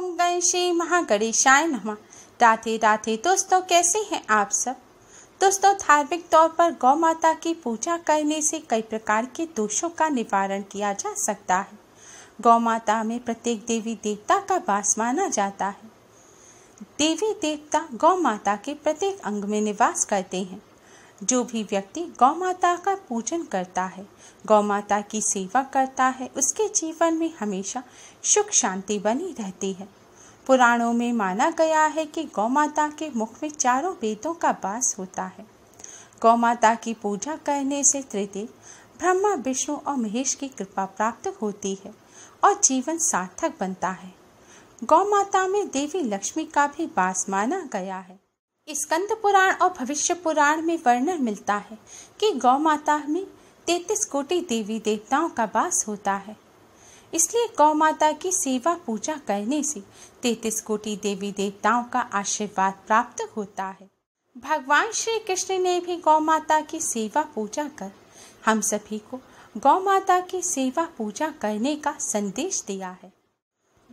ओम गण महागणेशाय नमः राधे राधे दोस्तों कैसे हैं आप सब दोस्तों धार्मिक तौर पर गौ माता की पूजा करने से कई प्रकार के दोषों का निवारण किया जा सकता है गौ माता में प्रत्येक देवी देवता का वास माना जाता है देवी देवता गौ माता के प्रत्येक अंग में निवास करते हैं जो भी व्यक्ति गौ माता का पूजन करता है गौ माता की सेवा करता है उसके जीवन में हमेशा सुख शांति बनी रहती है पुराणों में माना गया है कि गौ माता के मुख में चारों वेदों का वास होता है गौ माता की पूजा करने से त्रिदेव ब्रह्मा विष्णु और महेश की कृपा प्राप्त होती है और जीवन सार्थक बनता है गौ माता में देवी लक्ष्मी का भी वास माना गया है स्कंद पुराण और भविष्य पुराण में वर्णन मिलता है कि गौ माता में तैतीस कोटि देवी देवताओं का वास होता है इसलिए गौ माता की सेवा पूजा करने से तैतीस कोटि देवी देवताओं का आशीर्वाद प्राप्त होता है भगवान श्री कृष्ण ने भी गौ माता की सेवा पूजा कर हम सभी को गौ माता की सेवा पूजा करने का संदेश दिया है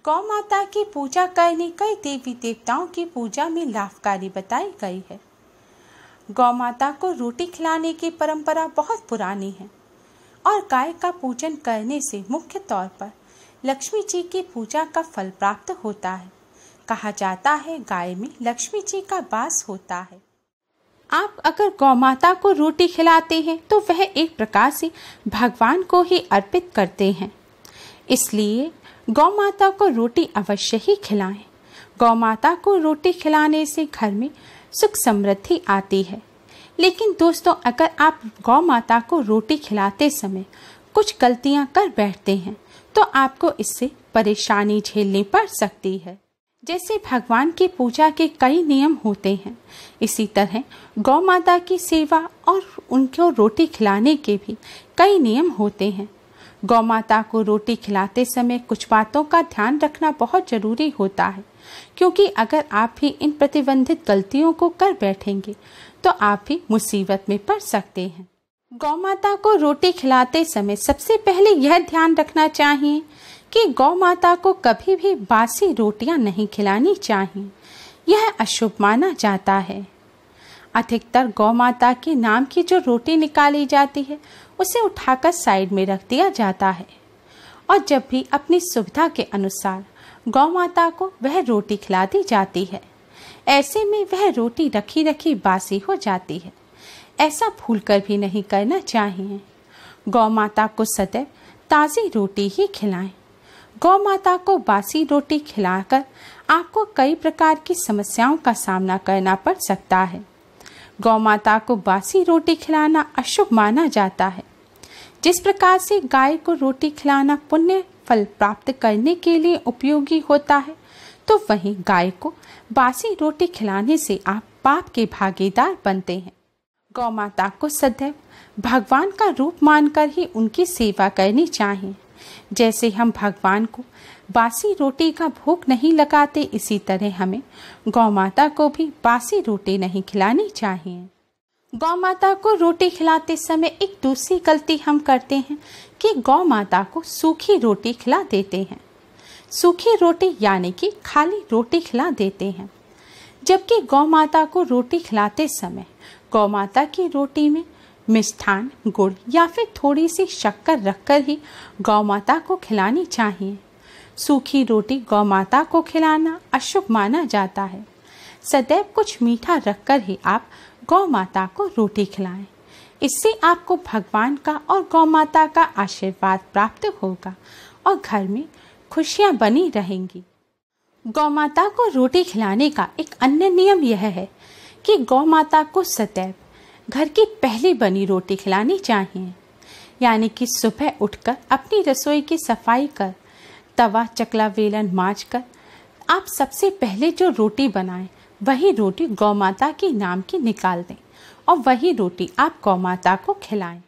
गौ माता की पूजा करनी कई देवी देवताओं की पूजा में लाभकारी बताई गई है गौ माता को रोटी खिलाने की परंपरा बहुत पुरानी है और गाय का पूजन करने से मुख्य तौर पर लक्ष्मी जी की पूजा का फल प्राप्त होता है कहा जाता है गाय में लक्ष्मी जी का वास होता है आप अगर गौ माता को रोटी खिलाते हैं तो वह एक प्रकार से भगवान को ही अर्पित करते हैं इसलिए गौ माता को रोटी अवश्य ही खिलाएं गौ माता को रोटी खिलाने से घर में सुख समृद्धि आती है लेकिन दोस्तों अगर आप गौ माता को रोटी खिलाते समय कुछ गलतियां कर बैठते हैं तो आपको इससे परेशानी झेलनी पड़ सकती है जैसे भगवान की पूजा के कई नियम होते हैं इसी तरह गौ माता की सेवा और उनको रोटी खिलाने के भी कई नियम होते हैं गौ माता को रोटी खिलाते समय कुछ बातों का ध्यान रखना बहुत जरूरी होता है क्योंकि अगर आप ही इन प्रतिबंधित गलतियों को कर बैठेंगे तो आप भी मुसीबत में पड़ सकते हैं गौ माता को रोटी खिलाते समय सबसे पहले यह ध्यान रखना चाहिए कि गौ माता को कभी भी बासी रोटियां नहीं खिलानी चाहिए यह अशुभ माना जाता है अधिकतर गौ माता के नाम की जो रोटी निकाली जाती है उसे उठाकर साइड में रख दिया जाता है और जब भी अपनी सुविधा के अनुसार गौ माता को वह रोटी खिला दी जाती है ऐसे में वह रोटी रखी रखी बासी हो जाती है ऐसा भूल कर भी नहीं करना चाहिए गौ माता को सदैव ताज़ी रोटी ही खिलाएं गौ माता को बासी रोटी खिलाकर आपको कई प्रकार की समस्याओं का सामना करना पड़ सकता है गौ माता को बासी रोटी खिलाना अशुभ माना जाता है जिस प्रकार से गाय को रोटी खिलाना पुण्य फल प्राप्त करने के लिए उपयोगी होता है तो वहीं गाय को बासी रोटी खिलाने से आप पाप के भागीदार बनते हैं गौ माता को सदैव भगवान का रूप मानकर ही उनकी सेवा करनी चाहिए जैसे हम भगवान को बासी रोटी का भूख नहीं लगाते इसी तरह हमें गौ माता को भी बासी रोटी नहीं खिलानी चाहिए गौ माता को रोटी खिलाते समय एक दूसरी गलती हम करते हैं कि गौ माता को सूखी रोटी खिला देते हैं सूखी रोटी यानी कि खाली रोटी खिला देते हैं जबकि गौ माता को रोटी खिलाते समय गौ माता की रोटी में मिष्ठान गुड़ या फिर थोड़ी सी शक्कर रखकर ही गौ माता को खिलानी चाहिए सूखी रोटी गौ माता को खिलाना अशुभ माना जाता है सदैव कुछ मीठा रखकर ही आप गौ माता को रोटी खिलाएं इससे आपको भगवान का और गौ माता का आशीर्वाद प्राप्त होगा और घर में खुशियां बनी रहेंगी गौ माता को रोटी खिलाने का एक अन्य नियम यह है कि गौ माता को सदैव घर की पहली बनी रोटी खिलानी चाहिए यानी कि सुबह उठकर अपनी रसोई की सफाई कर तवा चकला वेलन माज कर आप सबसे पहले जो रोटी बनाएं वही रोटी गौ माता के नाम की निकाल दें और वही रोटी आप गौ माता को खिलाएं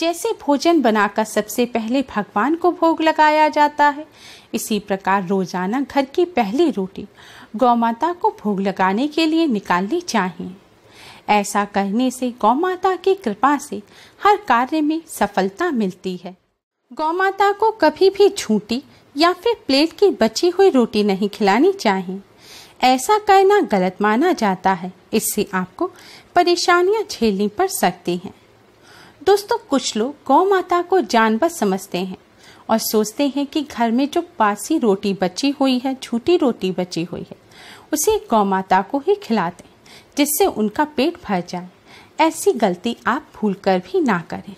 जैसे भोजन बनाकर सबसे पहले भगवान को भोग लगाया जाता है इसी प्रकार रोजाना घर की पहली रोटी गौ माता को भोग लगाने के लिए निकालनी चाहिए ऐसा करने से गौ माता की कृपा से हर कार्य में सफलता मिलती है गौ माता को कभी भी झूठी या फिर प्लेट की बची हुई रोटी नहीं खिलानी चाहिए ऐसा कहना गलत माना जाता है इससे आपको परेशानियां झेलनी पड़ सकती हैं दोस्तों कुछ लोग गौ माता को जानवर समझते हैं और सोचते हैं कि घर में जो पासी रोटी बची हुई है झूठी रोटी बची हुई है उसे गौ माता को ही खिलाते जिससे उनका पेट भर जाए ऐसी गलती आप भूल कर भी ना करें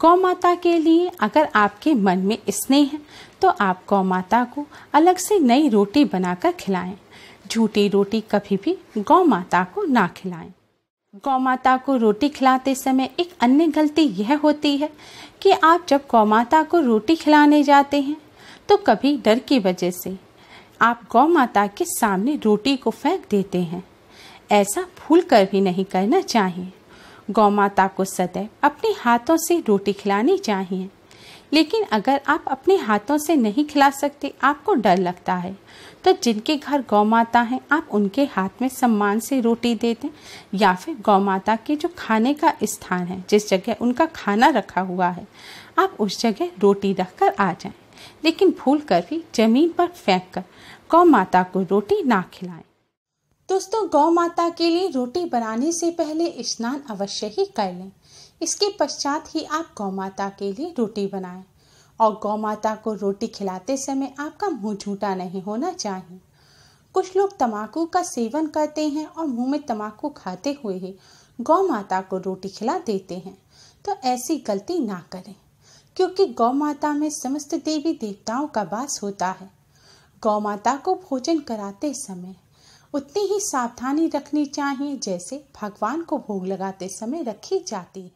गौ माता के लिए अगर आपके मन में स्नेह है तो आप गौ माता को अलग से नई रोटी बनाकर खिलाएं झूठी रोटी कभी भी गौ माता को ना खिलाएं गौ माता को रोटी खिलाते समय एक अन्य गलती यह होती है कि आप जब गौ माता को रोटी खिलाने जाते हैं तो कभी डर की वजह से आप गौ माता के सामने रोटी को फेंक देते हैं ऐसा भूल कर भी नहीं करना चाहिए गौ माता को सदैव अपने हाथों से रोटी खिलानी चाहिए लेकिन अगर आप अपने हाथों से नहीं खिला सकते आपको डर लगता है तो जिनके घर गौ माता हैं आप उनके हाथ में सम्मान से रोटी दे दें या फिर गौ माता के जो खाने का स्थान है जिस जगह उनका खाना रखा हुआ है आप उस जगह रोटी रख कर आ जाएं लेकिन भूल कर भी जमीन पर फेंक कर गौ माता को रोटी ना खिलाएं दोस्तों गौ माता के लिए रोटी बनाने से पहले स्नान अवश्य ही कर लें इसके पश्चात ही आप गौ माता के लिए रोटी बनाएं और गौ माता को रोटी खिलाते समय आपका मुंह झूठा नहीं होना चाहिए कुछ लोग तम्बाकू का सेवन करते हैं और मुंह में तम्बाकू खाते हुए ही गौ माता को रोटी खिला देते हैं तो ऐसी गलती ना करें क्योंकि गौ माता में समस्त देवी देवताओं का वास होता है गौ माता को भोजन कराते समय उतनी ही सावधानी रखनी चाहिए जैसे भगवान को भोग लगाते समय रखी जाती है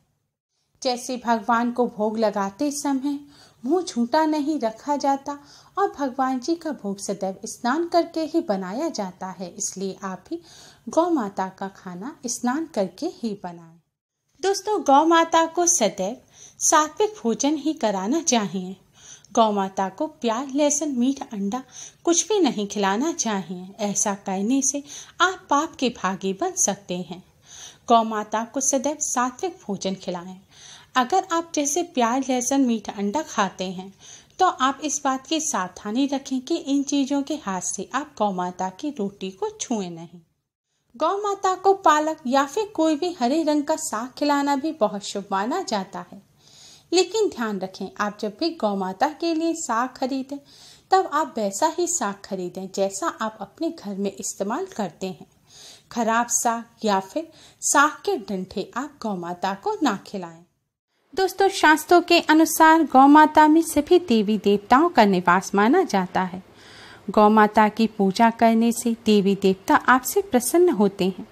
जैसे भगवान को भोग लगाते समय मुंह झूठा नहीं रखा जाता और भगवान जी का भोग सदैव स्नान करके ही बनाया जाता है इसलिए आप भी गौ माता का खाना स्नान करके ही बनाएं दोस्तों गौ माता को सदैव सात्विक भोजन ही कराना चाहिए गौ माता को प्याज लहसुन मीठ अंडा कुछ भी नहीं खिलाना चाहिए ऐसा करने से आप पाप के भागी बन सकते हैं गौ माता को सदैव सात्विक भोजन खिलाएं अगर आप जैसे प्याज लहसुन मीठ अंडा खाते हैं तो आप इस बात की सावधानी रखें कि इन चीज़ों के हाथ से आप गौ माता की रोटी को छुए नहीं गौ माता को पालक या फिर कोई भी हरे रंग का साग खिलाना भी बहुत शुभ माना जाता है लेकिन ध्यान रखें आप जब भी गौ माता के लिए साग खरीदें तब आप वैसा ही साग खरीदें जैसा आप अपने घर में इस्तेमाल करते हैं खराब साग या फिर साग के डंठे आप गौ माता को ना खिलाएं दोस्तों शास्त्रों के अनुसार गौ माता में सभी देवी देवताओं का निवास माना जाता है गौ माता की पूजा करने से देवी देवता आपसे प्रसन्न होते हैं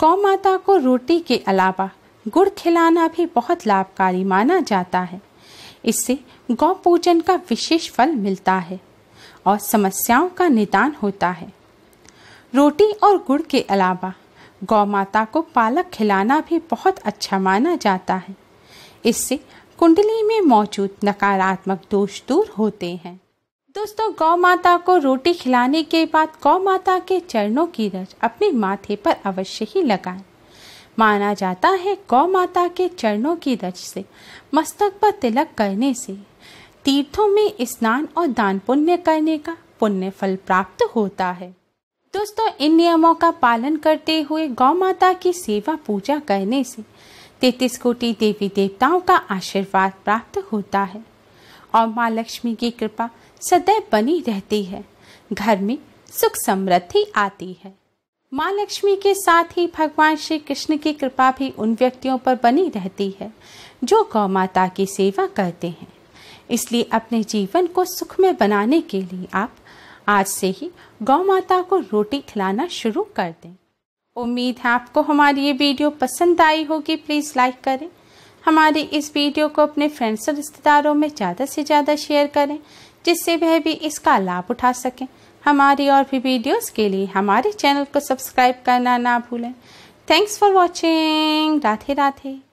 गौ माता को रोटी के अलावा गुड़ खिलाना भी बहुत लाभकारी माना जाता है इससे गौ पूजन का विशेष फल मिलता है और समस्याओं का निदान होता है रोटी और गुड़ के अलावा गौ माता को पालक खिलाना भी बहुत अच्छा माना जाता है इससे कुंडली में मौजूद नकारात्मक दोष दूर होते हैं दोस्तों गौ माता को रोटी खिलाने के बाद गौ माता के चरणों की रज अपने माथे पर अवश्य ही लगाएं। माना जाता है गौ माता के चरणों की रज से मस्तक पर तिलक करने से तीर्थों में स्नान और दान पुण्य करने का पुण्य फल प्राप्त होता है दोस्तों इन नियमों का पालन करते हुए गौ माता की सेवा पूजा करने से तैतीस कोटि देवी देवताओं का आशीर्वाद प्राप्त होता है और माँ लक्ष्मी की कृपा सदैव बनी रहती है घर में सुख समृद्धि आती है माँ लक्ष्मी के साथ ही भगवान श्री कृष्ण की कृपा भी उन व्यक्तियों पर बनी रहती है जो गौ माता की सेवा करते हैं इसलिए अपने जीवन को सुखमय बनाने के लिए आप आज से ही गौ माता को रोटी खिलाना शुरू कर दें उम्मीद है आपको हमारी ये वीडियो पसंद आई होगी प्लीज़ लाइक करें हमारे इस वीडियो को अपने फ्रेंड्स और रिश्तेदारों में ज़्यादा से ज़्यादा शेयर करें जिससे वह भी इसका लाभ उठा सकें हमारी और भी वीडियोस के लिए हमारे चैनल को सब्सक्राइब करना ना भूलें thanks for watching Radhe Radhe